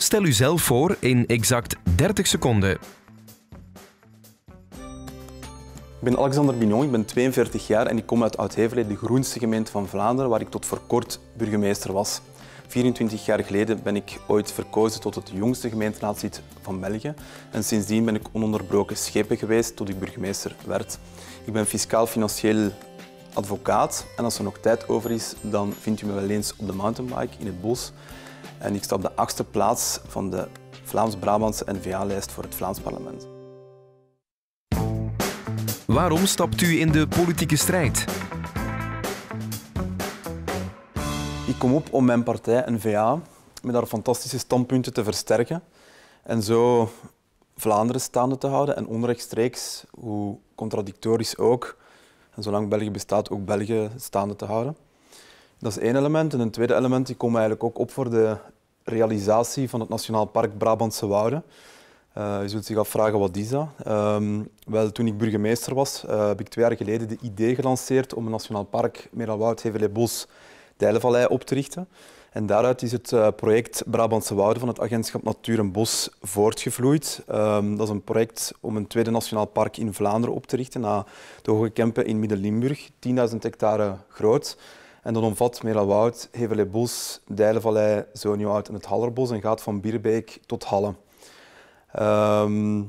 Stel u zelf voor in exact 30 seconden. Ik ben Alexander Bignon, ik ben 42 jaar en ik kom uit oud de groenste gemeente van Vlaanderen, waar ik tot voor kort burgemeester was. 24 jaar geleden ben ik ooit verkozen tot het jongste gemeenteraadslid van België. En sindsdien ben ik ononderbroken schepen geweest tot ik burgemeester werd. Ik ben fiscaal-financieel advocaat en als er nog tijd over is, dan vindt u me wel eens op de mountainbike in het bos. En ik sta op de achtste plaats van de Vlaams-Brabantse N-VA-lijst voor het Vlaams parlement. Waarom stapt u in de politieke strijd? Ik kom op om mijn partij, N-VA, met haar fantastische standpunten te versterken en zo Vlaanderen staande te houden en onrechtstreeks, hoe contradictorisch ook, en zolang België bestaat, ook België staande te houden. Dat is één element. En een tweede element, die komen eigenlijk ook op voor de realisatie van het Nationaal Park Brabantse Wouden. Uh, je zult zich afvragen, wat is dat? Ehm, wel, toen ik burgemeester was, eh, heb ik twee jaar geleden de idee gelanceerd om een nationaal park, Merelwoud, Hevelé Bos, Dijlenvallei op te richten. En daaruit is het eh, project Brabantse Wouden van het agentschap Natuur en Bos voortgevloeid. Ehm, dat is een project om een tweede nationaal park in Vlaanderen op te richten, na de Hoge Kempen in Midden-Limburg, 10.000 hectare groot. En dat omvat Merelwoud, Bos, Deilevallei, Zoonjout en het Hallerbos en gaat van Bierbeek tot Halle. Ehm,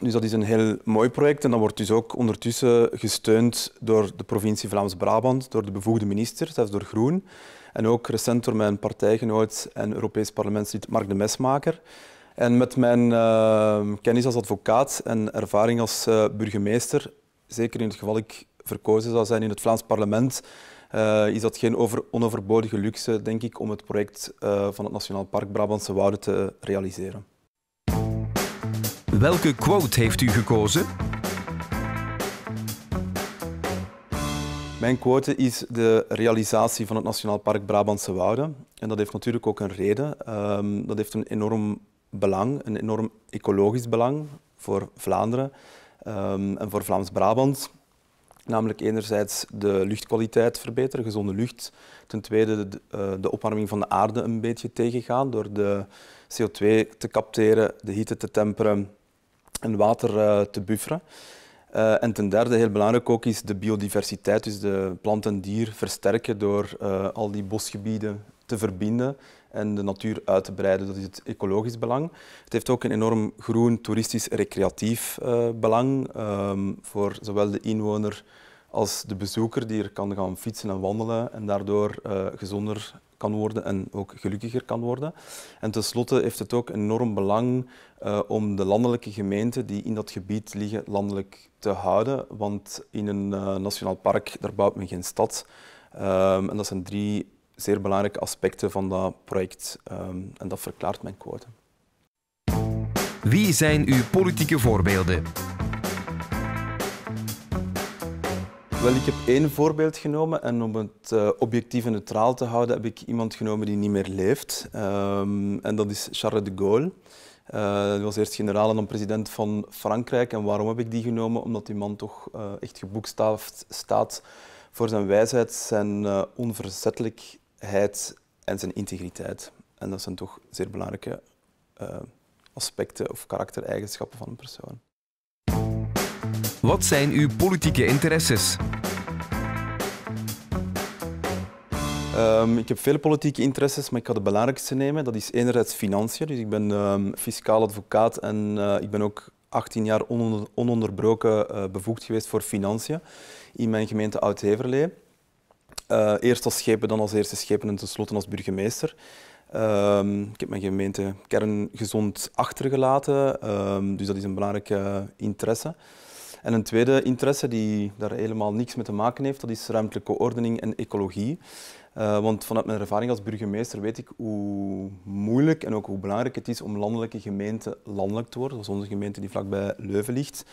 dus dat is een heel mooi project en dat wordt dus ook ondertussen gesteund door de provincie Vlaams-Brabant, door de bevoegde minister, zelfs door Groen. En ook recent door mijn partijgenoot en Europees parlementslid Mark de Mesmaker. En met mijn ehm, kennis als advocaat en ervaring als eh, burgemeester, zeker in het geval ik verkozen zou zijn in het Vlaams parlement, eh, is dat geen over, onoverbodige luxe, denk ik, om het project eh, van het Nationaal Park Brabantse Wouden te realiseren. Welke quote heeft u gekozen? Mijn quote is de realisatie van het Nationaal Park Brabantse Wouden. En dat heeft natuurlijk ook een reden. Ehm, dat heeft een enorm belang, een enorm ecologisch belang voor Vlaanderen ehm, en voor Vlaams-Brabant. Namelijk enerzijds de luchtkwaliteit verbeteren, gezonde lucht. Ten tweede de, eh, de, opwarming van de aarde een beetje tegengaan door de CO2 te capteren, de hitte te temperen en water eh, te bufferen. Eh, en ten derde, heel belangrijk ook, is de biodiversiteit, dus de plant en dier versterken door al die bosgebieden te verbinden en de natuur uit te breiden. Dat is het ecologisch belang. Het heeft ook een enorm groen, toeristisch, recreatief eh, belang ehm, voor zowel de inwoner als de bezoeker die er kan gaan fietsen en wandelen en daardoor eh, gezonder kan worden en ook gelukkiger kan worden. En tenslotte heeft het ook enorm belang eh, om de landelijke gemeenten die in dat gebied liggen landelijk te houden, want in een nationaal park daar bouwt men geen stad. Ehm, en dat zijn drie zeer belangrijke aspecten van dat project ehm, en dat verklaart mijn quote. Wie zijn uw politieke voorbeelden? Wel, ik heb één voorbeeld genomen en om het eh, objectief en neutraal te houden heb ik iemand genomen die niet meer leeft. Ehm, en dat is Charles de Gaulle. Uh, was eerst generaal en dan president van Frankrijk. En waarom heb ik die genomen? Omdat die man toch eh, echt geboekstaafd staat voor zijn wijsheid, zijn onverzettelijk en zijn integriteit. En dat zijn toch zeer belangrijke eh, aspecten of karaktereigenschappen van een persoon. Wat zijn uw politieke interesses? Ehm, ik heb veel politieke interesses, maar ik ga de belangrijkste nemen. Dat is enerzijds financiën. Dus ik ben ehm, fiscaal advocaat en eh, ik ben ook 18 jaar ononderbroken eh, bevoegd geweest voor financiën in mijn gemeente Oud-Heverlee. Eh, eerst als schepen, dan als eerste schepen en tenslotte als burgemeester. Ehm, ik heb mijn gemeente kerngezond achtergelaten, ehm, dus dat is een belangrijke interesse. En een tweede interesse die daar helemaal niks mee te maken heeft, dat is ruimtelijke ordening en ecologie. Eh, want vanuit mijn ervaring als burgemeester weet ik hoe moeilijk en ook hoe belangrijk het is om landelijke gemeenten landelijk te worden, zoals onze gemeente die vlakbij Leuven ligt.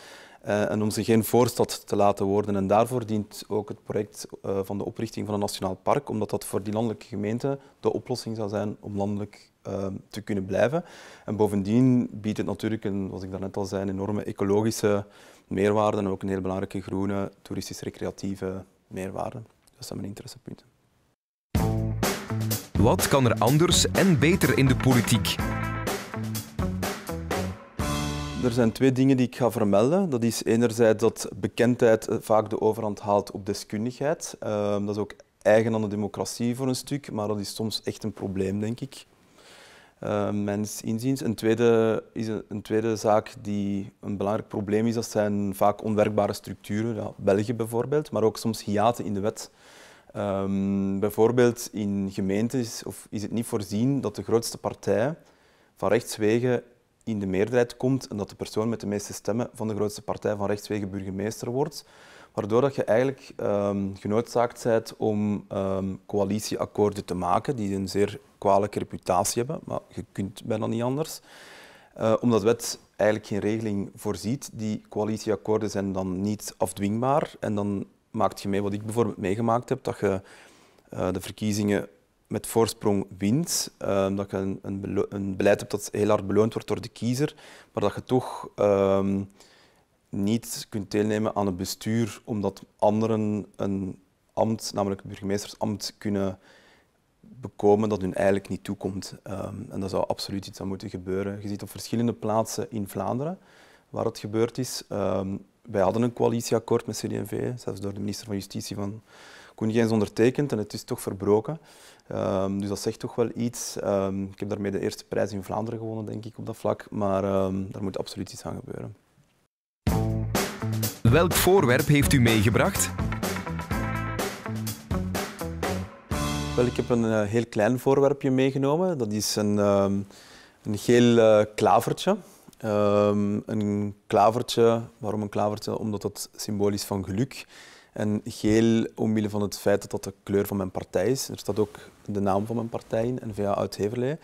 Eh, en om ze geen voorstad te laten worden. En daarvoor dient ook het project eh, van de oprichting van een nationaal park, omdat dat voor die landelijke gemeente de oplossing zou zijn om landelijk ehm, te kunnen blijven. En bovendien biedt het natuurlijk, een, zoals ik daarnet al zei, een enorme ecologische meerwaarde en ook een heel belangrijke groene, toeristisch-recreatieve meerwaarde. Dat zijn mijn interessepunten. Wat kan er anders en beter in de politiek? Er zijn twee dingen die ik ga vermelden. Dat is enerzijds dat bekendheid eh, vaak de overhand haalt op deskundigheid. Ehm, dat is ook eigen aan de democratie voor een stuk, maar dat is soms echt een probleem, denk ik. Uh, ehm, mens inziens. Een tweede, is een, tweede zaak die een belangrijk probleem is, dat zijn vaak onwerkbare structuren. Ja, België bijvoorbeeld, maar ook soms hiaten in de wet. Ehm, bijvoorbeeld in gemeentes of is het niet voorzien dat de grootste partij van rechtswegen in de meerderheid komt en dat de persoon met de meeste stemmen van de grootste partij van rechtswege burgemeester wordt. Waardoor dat je eigenlijk ehm, genoodzaakt bent om ehm, coalitieakkoorden te maken die een zeer kwalijke reputatie hebben, maar je kunt bijna niet anders. Eh, omdat de wet eigenlijk geen regeling voorziet. Die coalitieakkoorden zijn dan niet afdwingbaar. En dan maakt je mee wat ik bijvoorbeeld meegemaakt heb, dat je eh, de verkiezingen met voorsprong wint, ehm, dat je een, een, beleid hebt dat heel hard beloond wordt door de kiezer, maar dat je toch ehm, niet kunt deelnemen aan het bestuur omdat anderen een ambt, namelijk het burgemeestersambt, kunnen bekomen dat hun eigenlijk niet toekomt. Ehm, en dat zou absoluut iets aan moeten gebeuren. Je ziet op verschillende plaatsen in Vlaanderen waar het gebeurd is. Um, wij hadden een coalitieakkoord met CD&V, zelfs door de minister van Justitie van Koen eens ondertekend en het is toch verbroken. Ehm, dus dat zegt toch wel iets. Ehm, ik heb daarmee de eerste prijs in Vlaanderen gewonnen, denk ik, op dat vlak. Maar ehm, daar moet absoluut iets aan gebeuren. Welk voorwerp heeft u meegebracht? Wel, ik heb een eh, heel klein voorwerpje meegenomen. Dat is een, een geel eh, klavertje. een klavertje, waarom een klavertje? Omdat dat symbolisch van geluk. En geel omwille van het feit dat dat de kleur van mijn partij is. Er staat ook de naam van mijn partij in, N-VA uit Heverlee.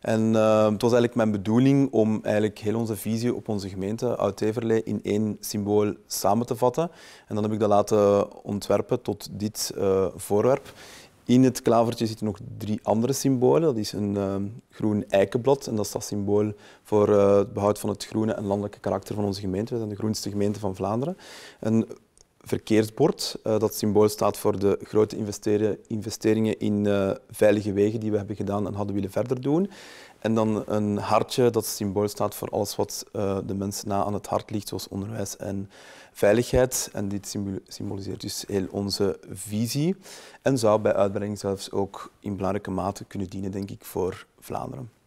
En eh, het was eigenlijk mijn bedoeling om eigenlijk heel onze visie op onze gemeente uit Heverlee in één symbool samen te vatten. En dan heb ik dat laten ontwerpen tot dit eh, voorwerp. In het klavertje zitten nog drie andere symbolen. Dat is een eh, groen eikenblad en dat is dat symbool voor het behoud van het groene en landelijke karakter van onze gemeente. We zijn de groenste gemeente van Vlaanderen. Een verkeersbord. Eh, dat symbool staat voor de grote investeringen in eh, veilige wegen die we hebben gedaan en hadden willen verder doen. En dan een hartje dat symbool staat voor alles wat eh, de mensen na aan het hart ligt, zoals onderwijs en veiligheid. En dit symboliseert dus heel onze visie en zou bij uitbreiding zelfs ook in belangrijke mate kunnen dienen, denk ik, voor Vlaanderen.